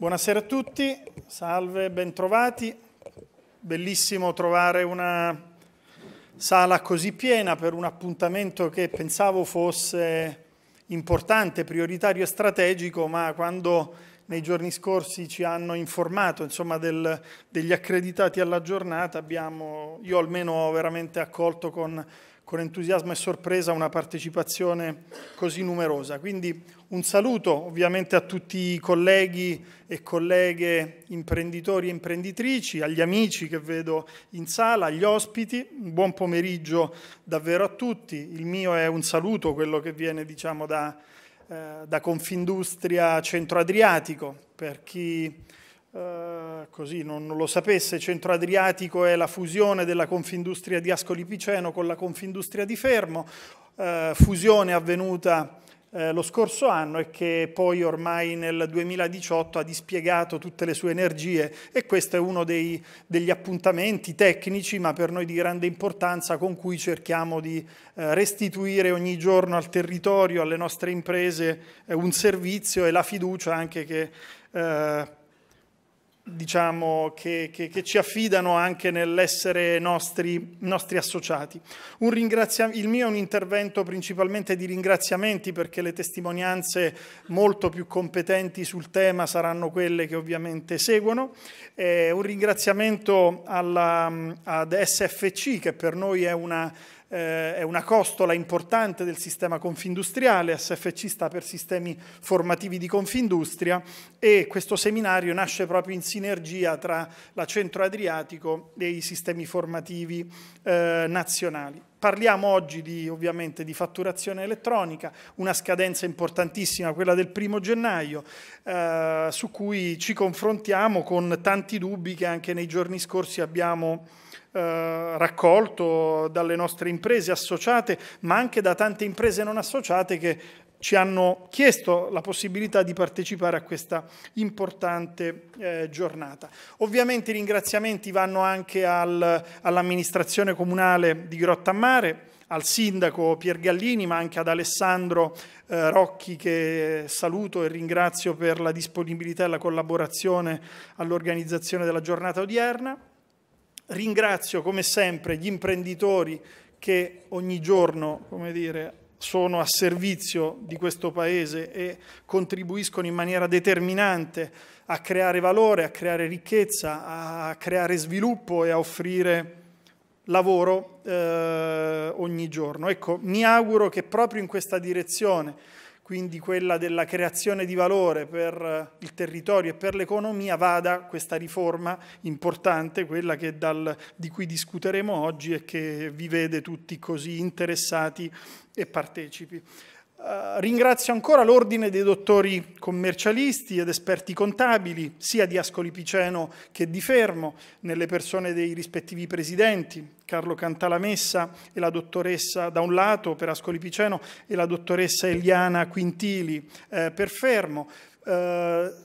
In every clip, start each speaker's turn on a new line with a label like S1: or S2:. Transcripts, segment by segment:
S1: Buonasera a tutti, salve, bentrovati. Bellissimo trovare una sala così piena per un appuntamento che pensavo fosse importante, prioritario e strategico, ma quando nei giorni scorsi ci hanno informato insomma, del, degli accreditati alla giornata, abbiamo, io almeno ho veramente accolto con, con entusiasmo e sorpresa una partecipazione così numerosa. Quindi un saluto ovviamente a tutti i colleghi e colleghe imprenditori e imprenditrici, agli amici che vedo in sala, agli ospiti, un buon pomeriggio davvero a tutti. Il mio è un saluto, quello che viene diciamo da, eh, da Confindustria Centro Adriatico, per chi eh, così non, lo sapesse, Centro Adriatico è la fusione della Confindustria di Ascoli Piceno con la Confindustria di Fermo, eh, fusione avvenuta eh, lo scorso anno e che poi ormai nel 2018 ha dispiegato tutte le sue energie e questo è uno dei, degli appuntamenti tecnici ma per noi di grande importanza con cui cerchiamo di eh, restituire ogni giorno al territorio, alle nostre imprese eh, un servizio e la fiducia anche che eh, diciamo, che, che, che, ci affidano anche nell'essere nostri, nostri associati. Ringrazia- il mio è un intervento principalmente di ringraziamenti perché le testimonianze molto più competenti sul tema saranno quelle che ovviamente seguono. Eh, un ringraziamento alla, ad SFC che per noi è una eh, è una costola importante del sistema confindustriale, SFC sta per sistemi formativi di confindustria e questo seminario nasce proprio in sinergia tra la Centro Adriatico e i sistemi formativi eh, nazionali. Parliamo oggi di, ovviamente di fatturazione elettronica, una scadenza importantissima, quella del primo gennaio, eh, su cui ci confrontiamo con tanti dubbi che anche nei giorni scorsi abbiamo eh, raccolto dalle nostre imprese associate, ma anche da tante imprese non associate che ci hanno chiesto la possibilità di partecipare a questa importante eh, giornata. Ovviamente i ringraziamenti vanno anche al, all'amministrazione comunale di Grotta Mare, al sindaco Pier Gallini, ma anche ad Alessandro eh, Rocchi che saluto e ringrazio per la disponibilità e la collaborazione all'organizzazione della giornata odierna. Ringrazio come sempre gli imprenditori che ogni giorno, come dire, sono a servizio di questo Paese e contribuiscono in maniera determinante a creare valore, a creare ricchezza, a creare sviluppo e a offrire lavoro eh, ogni giorno. Ecco, mi auguro che proprio in questa direzione quindi quella della creazione di valore per il territorio e per l'economia, vada questa riforma importante, quella dal, di cui discuteremo oggi e che vi vede tutti così interessati e partecipi. Eh, ringrazio ancora l'Ordine dei dottori commercialisti ed esperti contabili, sia di Ascoli Piceno che di Fermo, nelle persone dei rispettivi presidenti, Carlo Cantalamessa e la dottoressa da un lato per Ascoli Piceno e la dottoressa Eliana Quintili eh, per Fermo. Uh,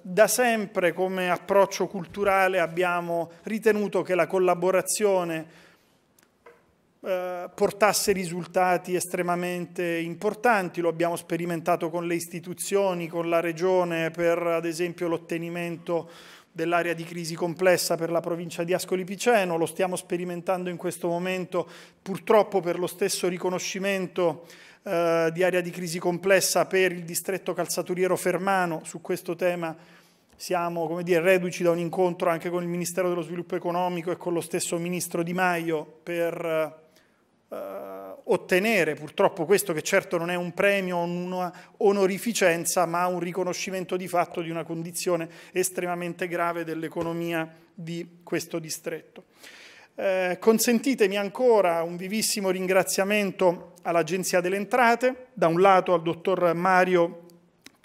S1: da sempre come approccio culturale abbiamo ritenuto che la collaborazione eh, portasse risultati estremamente importanti, lo abbiamo sperimentato con le istituzioni, con la regione per ad esempio l'ottenimento dell'area di crisi complessa per la provincia di Ascoli Piceno, lo stiamo sperimentando in questo momento purtroppo per lo stesso riconoscimento eh, di area di crisi complessa per il distretto calzaturiero Fermano, su questo tema siamo come dire, reduci da un incontro anche con il Ministero dello Sviluppo Economico e con lo stesso Ministro Di Maio per eh, eh, ottenere purtroppo questo che certo non è un premio, una onorificenza, ma un riconoscimento di fatto di una condizione estremamente grave dell'economia di questo distretto. Eh, consentitemi ancora un vivissimo ringraziamento all'Agenzia delle Entrate, da un lato al dottor Mario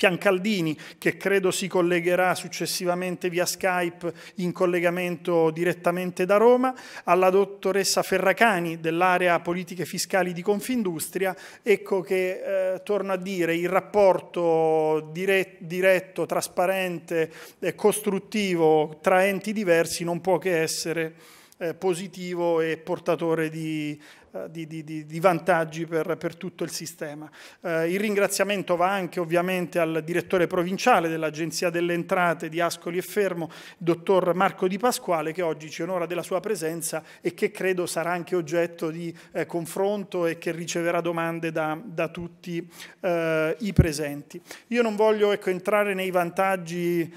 S1: Piancaldini, che credo si collegherà successivamente via Skype in collegamento direttamente da Roma, alla dottoressa Ferracani dell'area politiche fiscali di Confindustria, ecco che, eh, torno a dire, il rapporto dire diretto, trasparente, e costruttivo tra enti diversi non può che essere eh, positivo e portatore di eh, di, di, di vantaggi per, per, tutto il sistema. Eh, il ringraziamento va anche ovviamente al direttore provinciale dell'Agenzia delle Entrate di Ascoli e Fermo, dottor Marco Di Pasquale, che oggi ci onora della sua presenza e che credo sarà anche oggetto di eh, confronto e che riceverà domande da, da tutti i presenti. Io non voglio ecco, entrare nei vantaggi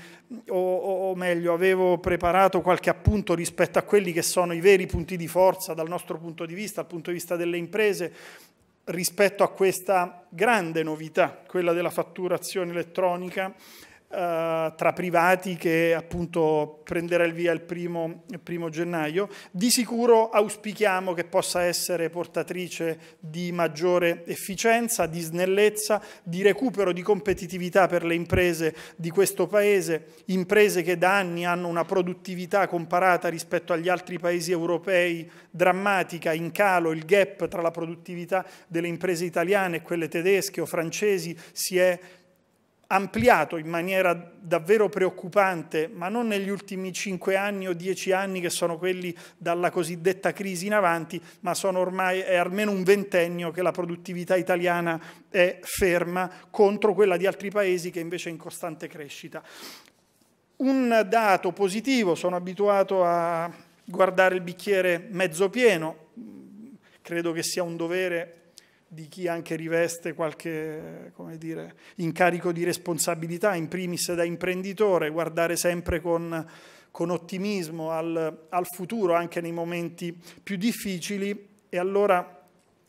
S1: o, o, meglio, avevo preparato qualche appunto rispetto a quelli che sono i veri punti di forza dal nostro punto di vista, dal punto di vista delle imprese, rispetto a questa grande novità, quella della fatturazione elettronica eh, tra privati che appunto prenderà il via il primo, il primo gennaio, di sicuro auspichiamo che possa essere portatrice di maggiore efficienza, di snellezza, di recupero di competitività per le imprese di questo Paese, imprese che da anni hanno una produttività comparata rispetto agli altri paesi europei drammatica, in calo, il gap tra la produttività delle imprese italiane e quelle tedesche o francesi si è ampliato in maniera davvero preoccupante, ma non negli ultimi cinque anni o dieci anni che sono quelli dalla cosiddetta crisi in avanti, ma sono ormai è almeno un ventennio che la produttività italiana è ferma contro quella di altri paesi che invece è in costante crescita. Un dato positivo, sono abituato a guardare il bicchiere mezzo pieno, credo che sia un dovere di chi anche riveste qualche dire, incarico di responsabilità, in primis da imprenditore, guardare sempre con, con ottimismo al, al futuro anche nei momenti più difficili e allora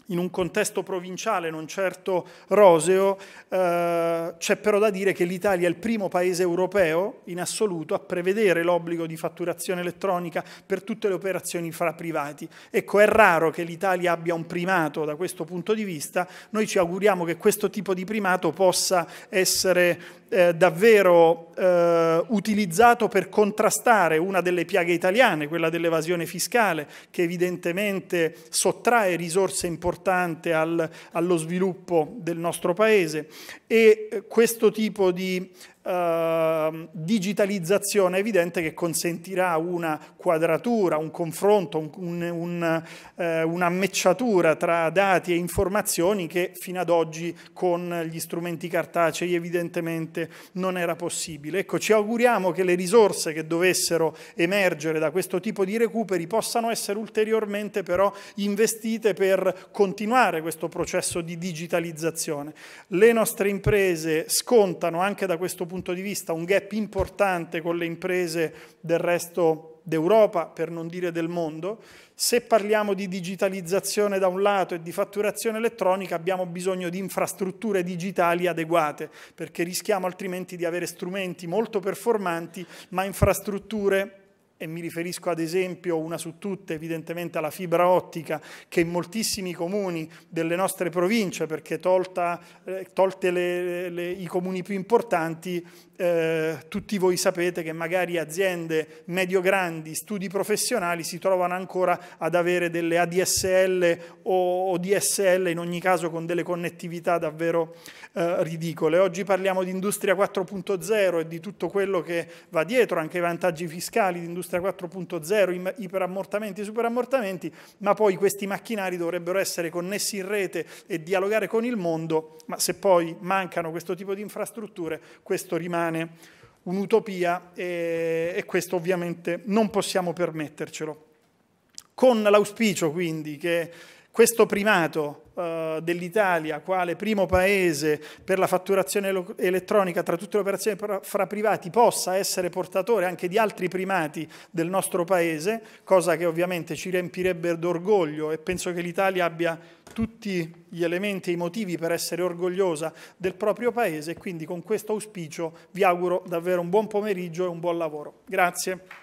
S1: in un contesto provinciale non certo roseo, eh, c'è però da dire che l'Italia è il primo paese europeo in assoluto a prevedere l'obbligo di fatturazione elettronica per tutte le operazioni fra privati. Ecco, è raro che l'Italia abbia un primato da questo punto di vista, noi ci auguriamo che questo tipo di primato possa essere eh, davvero eh, utilizzato per contrastare una delle piaghe italiane, quella dell'evasione fiscale, che evidentemente sottrae risorse importanti importante al, allo sviluppo del nostro Paese e eh, questo tipo di Ehm, digitalizzazione evidente che consentirà una quadratura, un confronto, un, un, un, eh, un'ammecciatura tra dati e informazioni che fino ad oggi con gli strumenti cartacei evidentemente non era possibile. Ecco, ci auguriamo che le risorse che dovessero emergere da questo tipo di recuperi possano essere ulteriormente però investite per continuare questo processo di digitalizzazione. Le nostre imprese scontano anche da questo punto punto di vista un gap importante con le imprese del resto d'Europa, per non dire del mondo. Se parliamo di digitalizzazione da un lato e di fatturazione elettronica, abbiamo bisogno di infrastrutture digitali adeguate, perché rischiamo altrimenti di avere strumenti molto performanti, ma infrastrutture e mi riferisco ad esempio, una su tutte, evidentemente alla fibra ottica, che in moltissimi comuni delle nostre province, perché tolta, eh, tolte le, le, i comuni più importanti, eh, tutti voi sapete che magari aziende medio-grandi, studi professionali si trovano ancora ad avere delle ADSL o, o DSL, in ogni caso con delle connettività davvero eh, ridicole. Oggi parliamo di industria 4.0 e di tutto quello che va dietro, anche i vantaggi fiscali di industria industria 4.0, iperammortamenti, e superammortamenti, ma poi questi macchinari dovrebbero essere connessi in rete e dialogare con il mondo, ma se poi mancano questo tipo di infrastrutture, questo rimane un'utopia e, e questo ovviamente non possiamo permettercelo. Con l'auspicio quindi che questo primato eh, dell'Italia quale primo paese per la fatturazione elettronica tra tutte le operazioni fra privati possa essere portatore anche di altri primati del nostro paese, cosa che ovviamente ci riempirebbe d'orgoglio e penso che l'Italia abbia tutti gli elementi e i motivi per essere orgogliosa del proprio paese e quindi con questo auspicio vi auguro davvero un buon pomeriggio e un buon lavoro. Grazie.